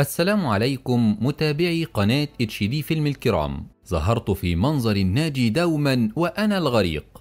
السلام عليكم متابعي قناة اتش دي فيلم الكرام ظهرت في منظر الناجي دوما وأنا الغريق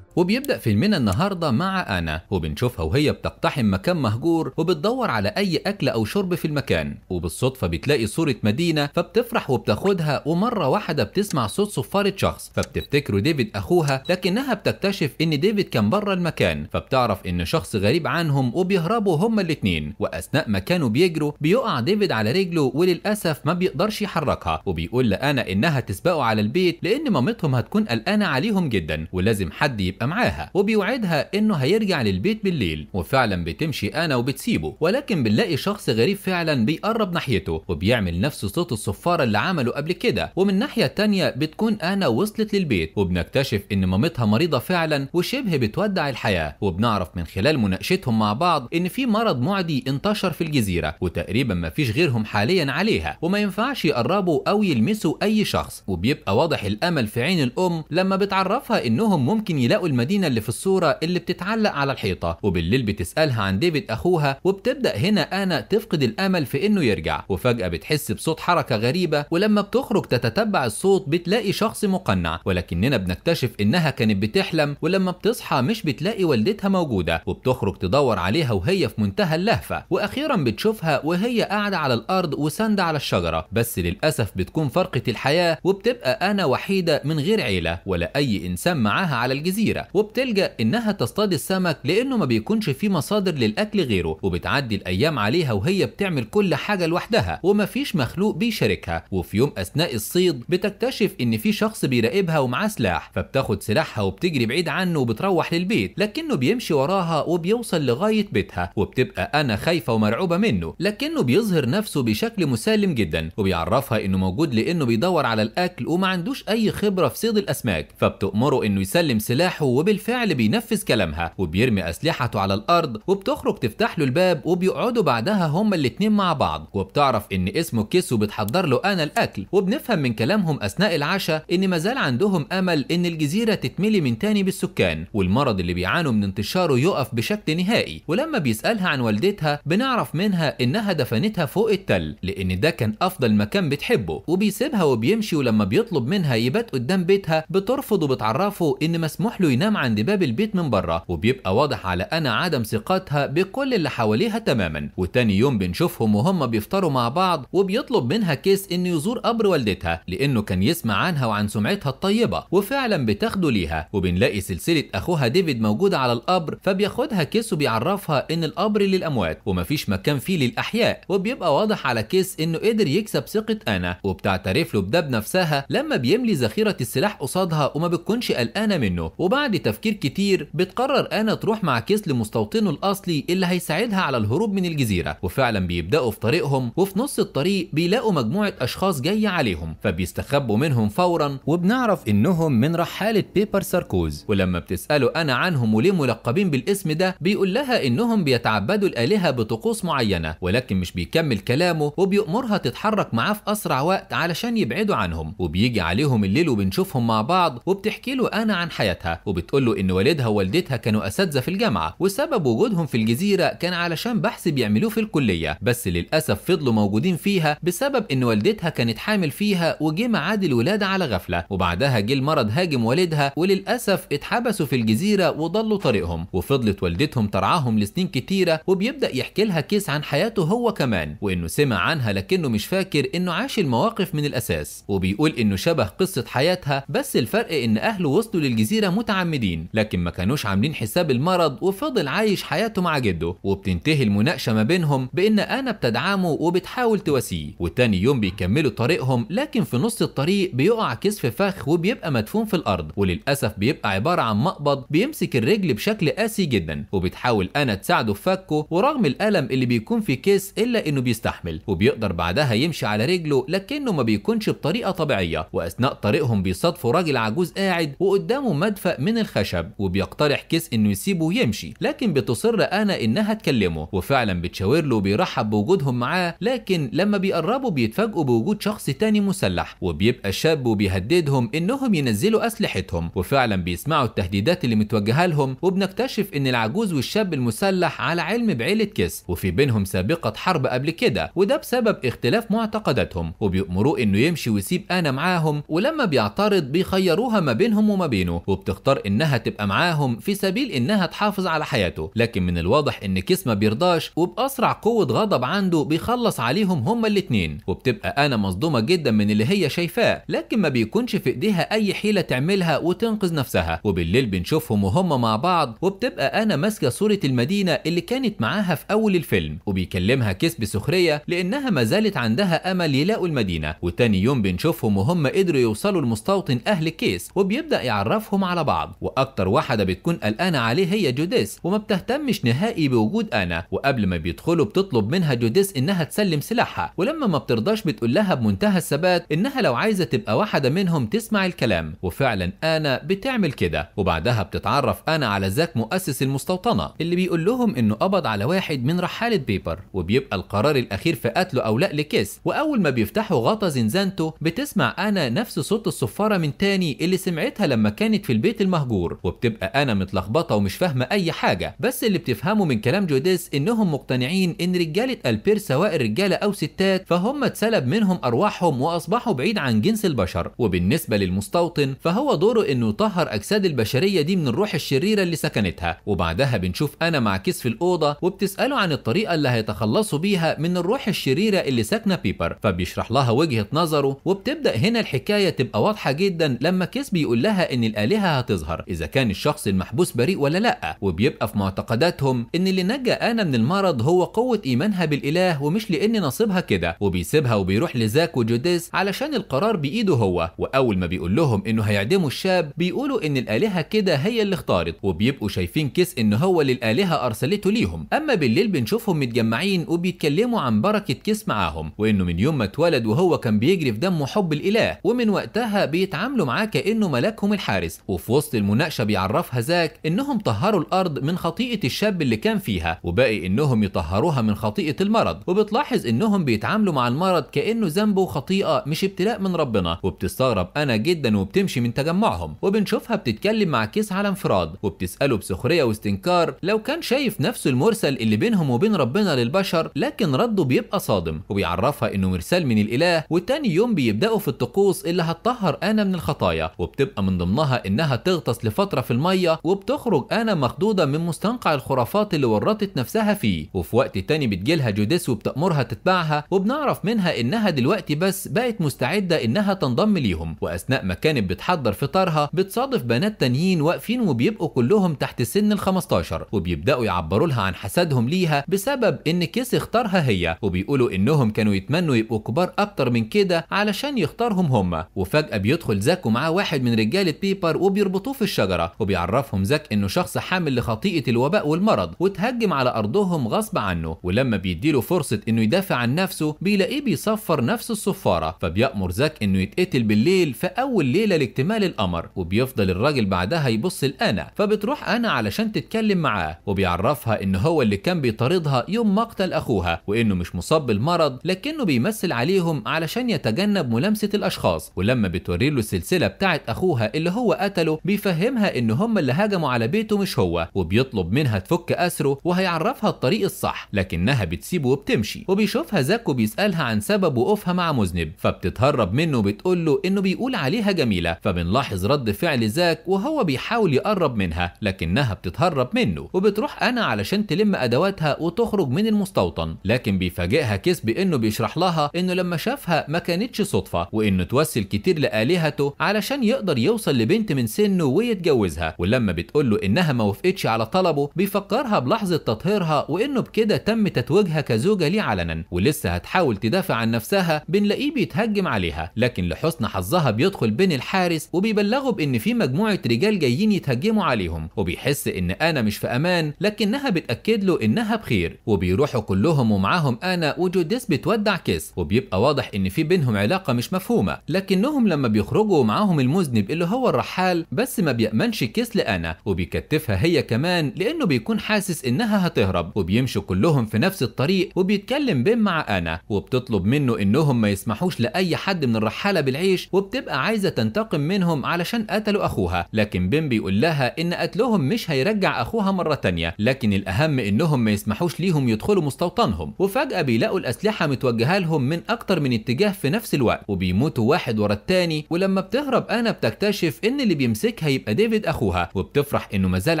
وبيبدا فيلمنا النهارده مع انا وبنشوفها وهي بتقتحم مكان مهجور وبتدور على اي اكل او شرب في المكان وبالصدفه بتلاقي صوره مدينه فبتفرح وبتاخدها ومره واحده بتسمع صوت صفاره شخص فبتفتكره ديفيد اخوها لكنها بتكتشف ان ديفيد كان بره المكان فبتعرف ان شخص غريب عنهم وبيهربوا هما الاتنين واثناء ما كانوا بيجروا بيقع ديفيد على رجله وللاسف ما بيقدرش يحركها وبيقول لانا انها تسبقه على البيت لان مامتهم هتكون قلقانه عليهم جدا ولازم حد يبقى معاها وبيوعدها انه هيرجع للبيت بالليل وفعلا بتمشي انا وبتسيبه ولكن بنلاقي شخص غريب فعلا بيقرب ناحيته وبيعمل نفس صوت الصفاره اللي عمله قبل كده ومن ناحيه تانية بتكون انا وصلت للبيت وبنكتشف ان مامتها مريضه فعلا وشبه بتودع الحياه وبنعرف من خلال مناقشتهم مع بعض ان في مرض معدي انتشر في الجزيره وتقريبا ما فيش غيرهم حاليا عليها وما ينفعش يقربوا او يلمسوا اي شخص وبيبقى واضح الامل في عين الام لما بتعرفها انهم ممكن يلاقوا المدينة اللي في الصورة اللي بتتعلق على الحيطة وبالليل بتسألها عن ديفيد أخوها وبتبدأ هنا أنا تفقد الأمل في إنه يرجع وفجأة بتحس بصوت حركة غريبة ولما بتخرج تتتبع الصوت بتلاقي شخص مقنع ولكننا بنكتشف إنها كانت بتحلم ولما بتصحى مش بتلاقي والدتها موجودة وبتخرج تدور عليها وهي في منتهى اللهفة وأخيرا بتشوفها وهي قاعدة على الأرض وساندة على الشجرة بس للأسف بتكون فرقة الحياة وبتبقى أنا وحيدة من غير عيلة ولا أي إنسان معاها على الجزيرة وبتلجأ إنها تصطاد السمك لأنه ما بيكونش فيه مصادر للأكل غيره وبتعدي الأيام عليها وهي بتعمل كل حاجة لوحدها ومفيش مخلوق بيشاركها وفي يوم أثناء الصيد بتكتشف إن في شخص بيراقبها ومعاه سلاح فبتاخد سلاحها وبتجري بعيد عنه وبتروح للبيت لكنه بيمشي وراها وبيوصل لغاية بيتها وبتبقى أنا خايفة ومرعوبة منه لكنه بيظهر نفسه بشكل مسالم جدا وبيعرفها إنه موجود لأنه بيدور على الأكل وما عندوش أي خبرة في صيد الأسماك فبتأمره إنه يسلم سلاحه وبالفعل بينفذ كلامها وبيرمي اسلحته على الارض وبتخرج تفتح له الباب وبيقعدوا بعدها هما الاتنين مع بعض وبتعرف ان اسمه كيسو بتحضر له انا الاكل وبنفهم من كلامهم اثناء العشاء ان مازال عندهم امل ان الجزيره تتملي من تاني بالسكان والمرض اللي بيعانوا من انتشاره يقف بشكل نهائي ولما بيسالها عن والدتها بنعرف منها انها دفنتها فوق التل لان ده كان افضل مكان بتحبه وبيسيبها وبيمشي ولما بيطلب منها يبات قدام بيتها بترفض وبتعرفه ان مسموح له بينام عند باب البيت من بره وبيبقى واضح على انا عدم ثقتها بكل اللي حواليها تماما وتاني يوم بنشوفهم وهم بيفطروا مع بعض وبيطلب منها كيس انه يزور قبر والدتها لانه كان يسمع عنها وعن سمعتها الطيبه وفعلا بتاخده ليها وبنلاقي سلسله اخوها ديفيد موجوده على القبر فبياخدها كيس وبيعرفها ان القبر للاموات ومفيش مكان فيه للاحياء وبيبقى واضح على كيس انه قدر يكسب ثقه انا وبتعترف له بده بنفسها لما بيملي ذخيره السلاح قصادها وما بتكونش قلقانه منه وبعد وبعد تفكير كتير بتقرر انا تروح مع كيس لمستوطنه الاصلي اللي هيساعدها على الهروب من الجزيره وفعلا بيبداوا في طريقهم وفي نص الطريق بيلاقوا مجموعه اشخاص جايه عليهم فبيستخبوا منهم فورا وبنعرف انهم من رحاله بيبر ساركوز ولما بتساله انا عنهم وليه ملقبين بالاسم ده بيقول لها انهم بيتعبدوا الالهه بطقوس معينه ولكن مش بيكمل كلامه وبيأمرها تتحرك معاه في اسرع وقت علشان يبعدوا عنهم وبيجي عليهم الليل وبنشوفهم مع بعض وبتحكي له انا عن حياتها وبتقول له إن والدها ووالدتها كانوا أساتذة في الجامعة وسبب وجودهم في الجزيرة كان علشان بحث بيعملوه في الكلية بس للأسف فضلوا موجودين فيها بسبب إن والدتها كانت حامل فيها وجه ميعاد الولادة على غفلة وبعدها جه المرض هاجم والدها وللأسف اتحبسوا في الجزيرة وضلوا طريقهم وفضلت والدتهم ترعاهم لسنين كتيرة وبيبدأ يحكي لها كيس عن حياته هو كمان وإنه سمع عنها لكنه مش فاكر إنه عاش المواقف من الأساس وبيقول إنه شبه قصة حياتها بس الفرق إن أهله وصلوا للجزيرة متعمدين متعمدين لكن ما كانوش عاملين حساب المرض وفضل عايش حياته مع جده وبتنتهي المناقشه ما بينهم بان انا بتدعمه وبتحاول تواسيه وتاني يوم بيكملوا طريقهم لكن في نص الطريق بيقع كسف فخ وبيبقى مدفون في الارض وللاسف بيبقى عباره عن مقبض بيمسك الرجل بشكل قاسي جدا وبتحاول انا تساعده في فكه ورغم الالم اللي بيكون في كيس الا انه بيستحمل وبيقدر بعدها يمشي على رجله لكنه ما بيكونش بطريقه طبيعيه واثناء طريقهم بيصادفوا راجل عجوز قاعد وقدامه مدفأ من من الخشب وبيقترح كيس انه يسيبه ويمشي لكن بتصر انا انها تكلمه وفعلا بتشاور له وبيرحب بوجودهم معاه لكن لما بيقربوا بيتفاجئوا بوجود شخص تاني مسلح وبيبقى شاب وبيهددهم انهم ينزلوا اسلحتهم وفعلا بيسمعوا التهديدات اللي متوجهه لهم وبنكتشف ان العجوز والشاب المسلح على علم بعيله كيس وفي بينهم سابقه حرب قبل كده وده بسبب اختلاف معتقداتهم وبيأمروه انه يمشي ويسيب انا معاهم ولما بيعترض بيخيروها ما بينهم وما بينه وبتختار انها تبقى معاهم في سبيل انها تحافظ على حياته لكن من الواضح ان كيس ما بيرضاش وباسرع قوه غضب عنده بيخلص عليهم هما الاتنين وبتبقى انا مصدومه جدا من اللي هي شايفاه لكن ما بيكونش في ايديها اي حيله تعملها وتنقذ نفسها وبالليل بنشوفهم وهم مع بعض وبتبقى انا ماسكه صوره المدينه اللي كانت معاها في اول الفيلم وبيكلمها كيس بسخريه لانها ما زالت عندها امل يلاقوا المدينه وتاني يوم بنشوفهم وهم قدروا يوصلوا لمستوطن اهل كيس وبيبدا يعرفهم على بعض واكتر واحده بتكون قلقانه عليه هي جوديس وما بتهتمش نهائي بوجود انا وقبل ما بيدخلوا بتطلب منها جوديس انها تسلم سلاحها ولما ما بترضاش بتقول لها بمنتهى الثبات انها لو عايزه تبقى واحده منهم تسمع الكلام وفعلا انا بتعمل كده وبعدها بتتعرف انا على زاك مؤسس المستوطنه اللي بيقول لهم انه قبض على واحد من رحاله بيبر وبيبقى القرار الاخير في قتله او لا لكيس واول ما بيفتحوا غطا زنزانته بتسمع انا نفس صوت الصفاره من تاني اللي سمعتها لما كانت في البيت المهجور مهجور وبتبقى انا متلخبطه ومش فاهمه اي حاجه بس اللي بتفهمه من كلام جوديس انهم مقتنعين ان رجاله البير سواء رجاله او ستات فهم اتسلب منهم ارواحهم واصبحوا بعيد عن جنس البشر وبالنسبه للمستوطن فهو دوره انه يطهر اجساد البشريه دي من الروح الشريره اللي سكنتها وبعدها بنشوف انا مع كيس في الاوضه وبتساله عن الطريقه اللي هيتخلصوا بيها من الروح الشريره اللي ساكنه بيبر فبيشرح لها وجهه نظره وبتبدا هنا الحكايه تبقى واضحه جدا لما كيس بيقول لها ان الالهه هتظهر بيظهر اذا كان الشخص المحبوس بريء ولا لا وبيبقى في معتقداتهم ان اللي نجا انا من المرض هو قوه ايمانها بالاله ومش لان نصيبها كده وبيسيبها وبيروح لزاك وجوديس علشان القرار بايده هو واول ما بيقول لهم انه هيعدموا الشاب بيقولوا ان الالهه كده هي اللي اختارت وبيبقوا شايفين كيس ان هو اللي الالهه ارسلته ليهم اما بالليل بنشوفهم متجمعين وبيتكلموا عن بركه كيس معاهم وانه من يوم ما اتولد وهو كان بيجري في دمه حب الاله ومن وقتها بيتعاملوا معاه كانه ملاكهم الحارس وفي وسط المناقشه بيعرفها زاك انهم طهروا الارض من خطيئه الشاب اللي كان فيها وباقي انهم يطهروها من خطيئه المرض وبتلاحظ انهم بيتعاملوا مع المرض كانه ذنبه خطيئه مش ابتلاء من ربنا وبتستغرب انا جدا وبتمشي من تجمعهم وبنشوفها بتتكلم مع كيس على انفراد وبتساله بسخريه واستنكار لو كان شايف نفسه المرسل اللي بينهم وبين ربنا للبشر لكن رده بيبقى صادم وبيعرفها انه مرسال من الاله وتاني يوم بيبداوا في الطقوس اللي هتطهر انا من الخطايا وبتبقى من ضمنها انها تغطي بتغطس لفترة في المية وبتخرج أنا مخضوضة من مستنقع الخرافات اللي ورطت نفسها فيه وفي وقت تاني بتجيلها جوديس وبتأمرها تتبعها وبنعرف منها إنها دلوقتي بس بقت مستعدة إنها تنضم ليهم وأثناء ما كانت بتحضر فطارها بتصادف بنات تانيين واقفين وبيبقوا كلهم تحت سن ال 15 وبيبدأوا يعبروا لها عن حسدهم ليها بسبب إن كيس اختارها هي وبيقولوا إنهم كانوا يتمنوا يبقوا كبار أكتر من كده علشان يختارهم هما وفجأة بيدخل زاك ومعاه واحد من رجالة بيبر وبيربطوه في الشجرة وبيعرفهم زاك إنه شخص حامل لخطيئة الوباء والمرض وتهجم على أرضهم غصب عنه ولما بيديله فرصة إنه يدافع عن نفسه بيلاقيه بيصفر نفس الصفارة فبيأمر زاك إنه يتقتل بالليل في أول ليلة لاكتمال الأمر وبيفضل الراجل بعدها يبص لأنا فبتروح أنا علشان تتكلم معاه وبيعرفها إن هو اللي كان بيطاردها يوم مقتل أخوها وإنه مش مصاب بالمرض لكنه بيمثل عليهم علشان يتجنب ملامسة الأشخاص ولما بتوريله السلسلة بتاعت أخوها اللي هو قتله بيف وبيفهمها ان هم اللي هاجموا على بيته مش هو وبيطلب منها تفك اسره وهيعرفها الطريق الصح لكنها بتسيبه وبتمشي وبيشوفها زاك بيسالها عن سبب وقوفها مع مذنب فبتتهرب منه وبتقول له انه بيقول عليها جميله فبنلاحظ رد فعل زاك وهو بيحاول يقرب منها لكنها بتتهرب منه وبتروح انا علشان تلم ادواتها وتخرج من المستوطن لكن بيفاجئها كيس بانه بيشرح لها انه لما شافها ما كانتش صدفه وانه توسل كتير لالهته علشان يقدر يوصل لبنت من سنه ويتجوزها ولما بتقول له انها ما وافقتش على طلبه بيفكرها بلحظه تطهيرها وانه بكده تم تتويجها كزوجه ليه علنا ولسه هتحاول تدافع عن نفسها بنلاقيه بيتهجم عليها لكن لحسن حظها بيدخل بين الحارس وبيبلغه بان في مجموعه رجال جايين يتهجموا عليهم وبيحس ان انا مش في امان لكنها بتاكد له انها بخير وبيروحوا كلهم ومعاهم انا وجوديس بتودع كيس وبيبقى واضح ان في بينهم علاقه مش مفهومه لكنهم لما بيخرجوا معاهم المذنب اللي هو الرحال بس ما بيأمنش الكيس لأنا وبيكتفها هي كمان لأنه بيكون حاسس إنها هتهرب وبيمشوا كلهم في نفس الطريق وبيتكلم بين مع أنا وبتطلب منه إنهم ما يسمحوش لأي حد من الرحالة بالعيش وبتبقى عايزة تنتقم منهم علشان قتلوا أخوها لكن بين بيقول لها إن قتلهم مش هيرجع أخوها مرة تانية لكن الأهم إنهم ما يسمحوش ليهم يدخلوا مستوطنهم وفجأة بيلاقوا الأسلحة متوجهة لهم من أكتر من اتجاه في نفس الوقت وبيموتوا واحد ورا التاني ولما بتهرب أنا بتكتشف إن اللي بيمسكها هيبقى ديفيد اخوها وبتفرح انه مازال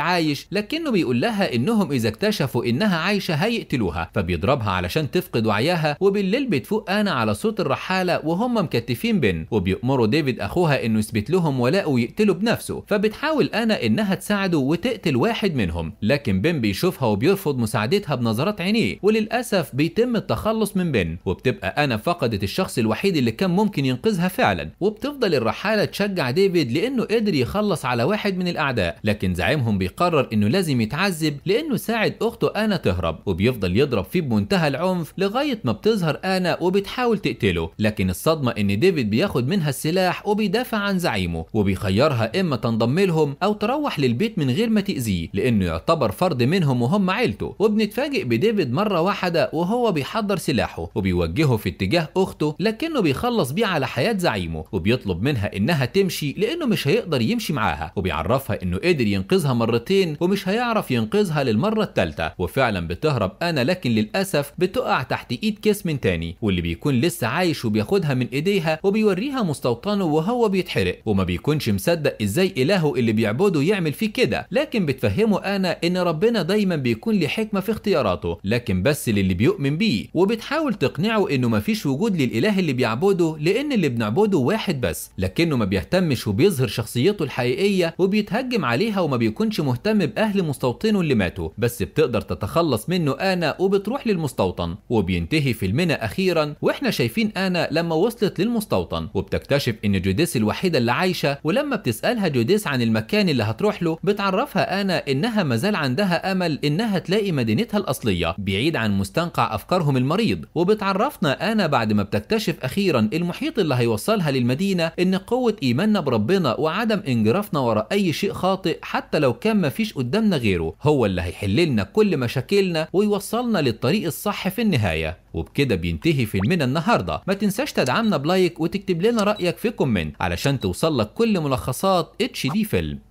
عايش لكنه بيقول لها انهم اذا اكتشفوا انها عايشه هيقتلوها فبيضربها علشان تفقد وعيها وبالليل بتفوق انا على صوت الرحاله وهم مكتفين بن وبيأمروا ديفيد اخوها انه يثبت لهم ولاءه ويقتله بنفسه فبتحاول انا انها تساعده وتقتل واحد منهم لكن بن بيشوفها وبيرفض مساعدتها بنظرات عينيه وللاسف بيتم التخلص من بن وبتبقى انا فقدت الشخص الوحيد اللي كان ممكن ينقذها فعلا وبتفضل الرحاله تشجع ديفيد لانه قدر يخلص على واحد من الاعداء لكن زعيمهم بيقرر انه لازم يتعذب لانه ساعد اخته انا تهرب وبيفضل يضرب فيه بمنتهى العنف لغايه ما بتظهر انا وبتحاول تقتله لكن الصدمه ان ديفيد بياخد منها السلاح وبيدافع عن زعيمه وبيخيرها اما تنضم لهم او تروح للبيت من غير ما تاذيه لانه يعتبر فرد منهم وهم عيلته وبنتفاجئ بديفيد مره واحده وهو بيحضر سلاحه وبيوجهه في اتجاه اخته لكنه بيخلص بيه على حياه زعيمه وبيطلب منها انها تمشي لانه مش هيقدر يمشي مع معاها وبيعرفها انه قدر ينقذها مرتين ومش هيعرف ينقذها للمره الثالثه وفعلا بتهرب انا لكن للاسف بتقع تحت ايد من تاني واللي بيكون لسه عايش وبياخدها من ايديها وبيوريها مستوطنه وهو بيتحرق وما بيكونش مصدق ازاي الهه اللي بيعبده يعمل فيه كده لكن بتفهمه انا ان ربنا دايما بيكون ليه حكمه في اختياراته لكن بس للي بيؤمن بيه وبتحاول تقنعه انه مفيش وجود للاله اللي بيعبده لان اللي بنعبده واحد بس لكنه ما بيهتمش وبيظهر شخصيته الحقيقيه حقيقيه وبيتهجم عليها وما بيكونش مهتم باهل مستوطنه اللي ماتوا بس بتقدر تتخلص منه انا وبتروح للمستوطن وبينتهي فيلمنا اخيرا واحنا شايفين انا لما وصلت للمستوطن وبتكتشف ان جوديس الوحيده اللي عايشه ولما بتسالها جوديس عن المكان اللي هتروح له بتعرفها انا انها مازال عندها امل انها تلاقي مدينتها الاصليه بعيد عن مستنقع افكارهم المريض وبتعرفنا انا بعد ما بتكتشف اخيرا المحيط اللي هيوصلها للمدينه ان قوه ايماننا بربنا وعدم انجراف وقفنا ورا اي شيء خاطئ حتى لو كان مفيش قدامنا غيره هو اللي هيحل لنا كل مشاكلنا ويوصلنا للطريق الصح في النهايه وبكده بينتهي فيلمنا النهارده ما تنساش تدعمنا بلايك وتكتب لنا رايك في كومنت علشان توصل لك كل ملخصات اتش دي فيلم